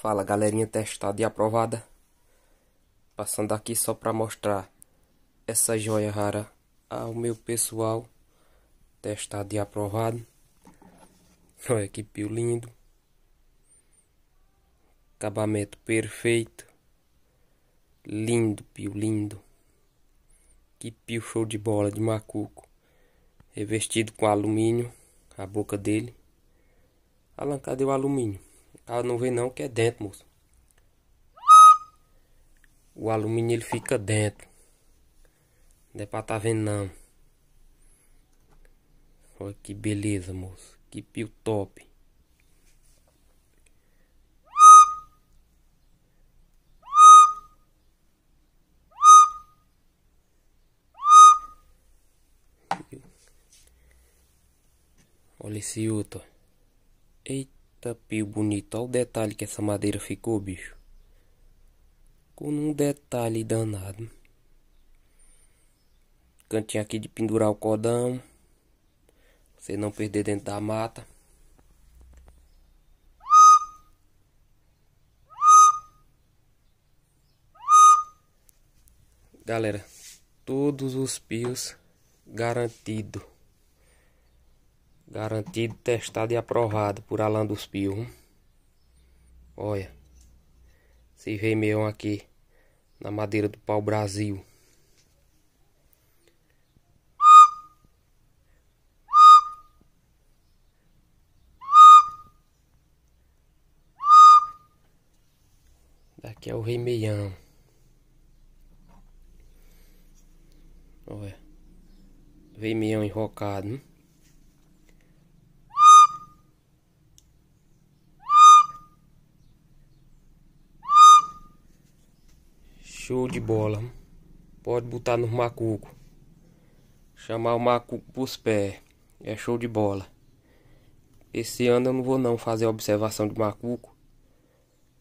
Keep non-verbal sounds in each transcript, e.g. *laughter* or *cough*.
Fala galerinha testada e aprovada. Passando aqui só para mostrar essa joia rara ao meu pessoal. Testado e aprovado. *laughs* Olha que pio lindo. Acabamento perfeito. Lindo, pio lindo. Que pio show de bola de macuco. Revestido com alumínio. A boca dele. Alan, cadê é o alumínio? Ah, não vem não, que é dentro, moço. O alumínio ele fica dentro. Não é pra tá vendo não. Olha que beleza, moço. Que pio top. Olha esse outro. Eita. Eita pio bonito, olha o detalhe que essa madeira ficou, bicho. Com um detalhe danado. Cantinho aqui de pendurar o cordão, Você não perder dentro da mata. Galera, todos os pios garantido. Garantido, testado e aprovado por Alan dos Pio. Hein? Olha. Esse vermelhão aqui. Na madeira do pau Brasil. Daqui é o rei Olha. Vermelhão enrocado, hein? Show de bola. Pode botar no macuco. Chamar o macuco pros pés. É show de bola. Esse ano eu não vou não fazer observação de macuco.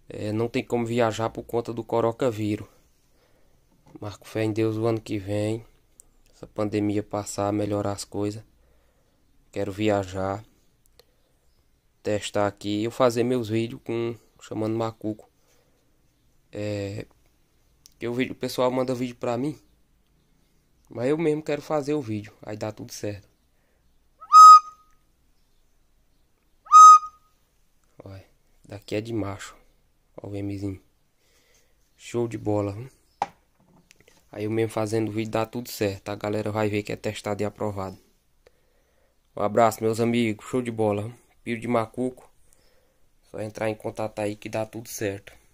É, não tem como viajar por conta do coronavírus. Marco fé em Deus o ano que vem. Essa pandemia passar, melhorar as coisas. Quero viajar. Testar aqui. Eu fazer meus vídeos com chamando macuco. É, que o, vídeo, o pessoal manda vídeo pra mim. Mas eu mesmo quero fazer o vídeo. Aí dá tudo certo. Olha, daqui é de macho. Olha o Mzinho. Show de bola. Hein? Aí eu mesmo fazendo o vídeo dá tudo certo. A galera vai ver que é testado e aprovado. Um abraço, meus amigos. Show de bola. Hein? Pio de Macuco. Só entrar em contato aí que dá tudo certo.